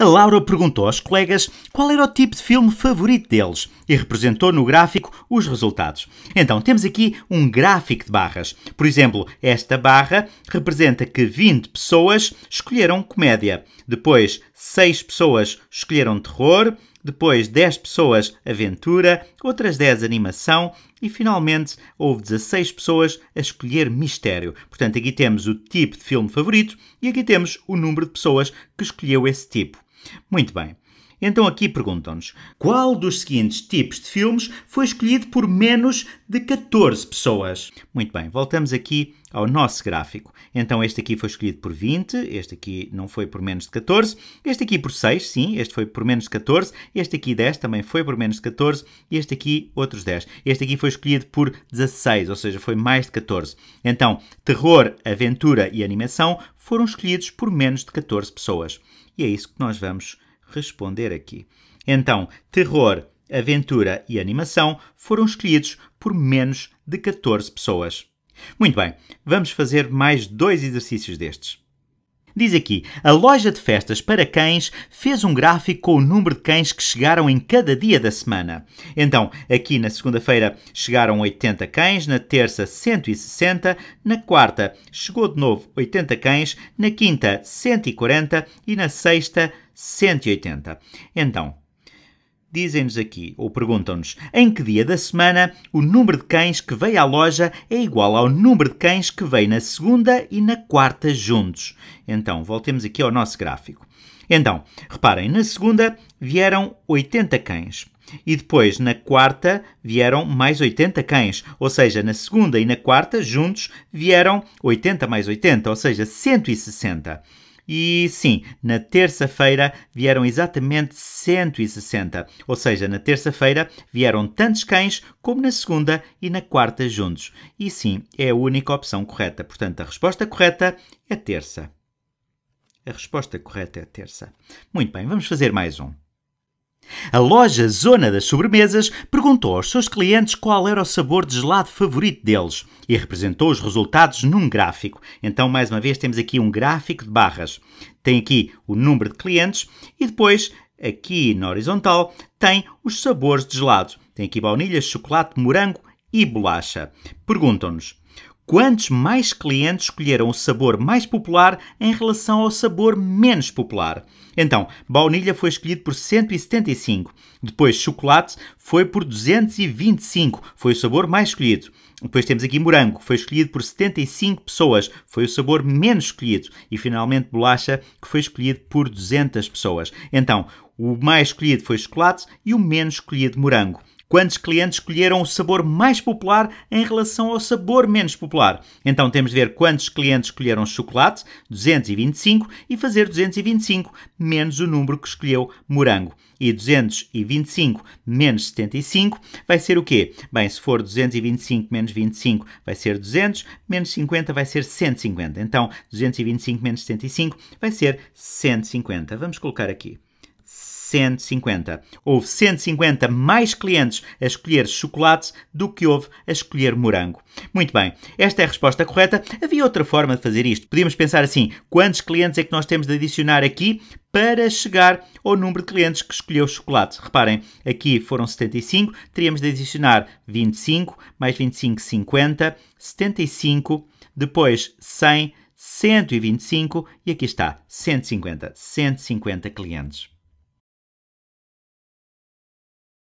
A Laura perguntou aos colegas qual era o tipo de filme favorito deles e representou no gráfico os resultados. Então, temos aqui um gráfico de barras. Por exemplo, esta barra representa que 20 pessoas escolheram comédia, depois 6 pessoas escolheram terror, depois 10 pessoas aventura, outras 10 animação e finalmente houve 16 pessoas a escolher mistério. Portanto, aqui temos o tipo de filme favorito e aqui temos o número de pessoas que escolheu esse tipo. Muito bem. Então aqui perguntam-nos: qual dos seguintes tipos de filmes foi escolhido por menos de 14 pessoas? Muito bem, voltamos aqui ao nosso gráfico. Então este aqui foi escolhido por 20, este aqui não foi por menos de 14, este aqui por 6, sim, este foi por menos de 14, este aqui 10 também foi por menos de 14 e este aqui outros 10. Este aqui foi escolhido por 16, ou seja, foi mais de 14. Então, terror, aventura e animação foram escolhidos por menos de 14 pessoas. E é isso que nós vamos responder aqui. Então, terror, aventura e animação foram escolhidos por menos de 14 pessoas. Muito bem, vamos fazer mais dois exercícios destes. Diz aqui: a loja de festas para cães fez um gráfico com o número de cães que chegaram em cada dia da semana. Então, aqui na segunda-feira chegaram 80 cães, na terça 160, na quarta chegou de novo 80 cães, na quinta 140 e na sexta 180. Então, Dizem-nos aqui, ou perguntam-nos, em que dia da semana o número de cães que veio à loja é igual ao número de cães que veio na segunda e na quarta juntos. Então, voltemos aqui ao nosso gráfico. Então, reparem, na segunda vieram 80 cães. E depois, na quarta, vieram mais 80 cães. Ou seja, na segunda e na quarta, juntos, vieram 80 mais 80, ou seja, 160. E sim, na terça-feira vieram exatamente 160, ou seja, na terça-feira vieram tantos cães como na segunda e na quarta juntos. E sim, é a única opção correta. Portanto, a resposta correta é terça. A resposta correta é terça. Muito bem, vamos fazer mais um. A loja Zona das Sobremesas perguntou aos seus clientes qual era o sabor de gelado favorito deles e representou os resultados num gráfico. Então, mais uma vez, temos aqui um gráfico de barras. Tem aqui o número de clientes e depois, aqui na horizontal, tem os sabores de gelado. Tem aqui baunilha, chocolate, morango e bolacha. Perguntam-nos quantos mais clientes escolheram o sabor mais popular em relação ao sabor menos popular. Então, baunilha foi escolhido por 175, depois chocolate foi por 225, foi o sabor mais escolhido. Depois temos aqui morango, foi escolhido por 75 pessoas, foi o sabor menos escolhido. E finalmente bolacha, que foi escolhido por 200 pessoas. Então, o mais escolhido foi chocolate e o menos escolhido morango quantos clientes escolheram o sabor mais popular em relação ao sabor menos popular. Então temos de ver quantos clientes escolheram chocolate, 225, e fazer 225 menos o número que escolheu morango. E 225 menos 75 vai ser o quê? Bem, se for 225 menos 25 vai ser 200, menos 50 vai ser 150. Então, 225 menos 75 vai ser 150. Vamos colocar aqui. 150. Houve 150 mais clientes a escolher chocolates do que houve a escolher morango. Muito bem, esta é a resposta correta. Havia outra forma de fazer isto. Podíamos pensar assim: quantos clientes é que nós temos de adicionar aqui para chegar ao número de clientes que escolheu chocolates? Reparem, aqui foram 75, teríamos de adicionar 25, mais 25, 50, 75, depois 100, 125 e aqui está 150, 150 clientes.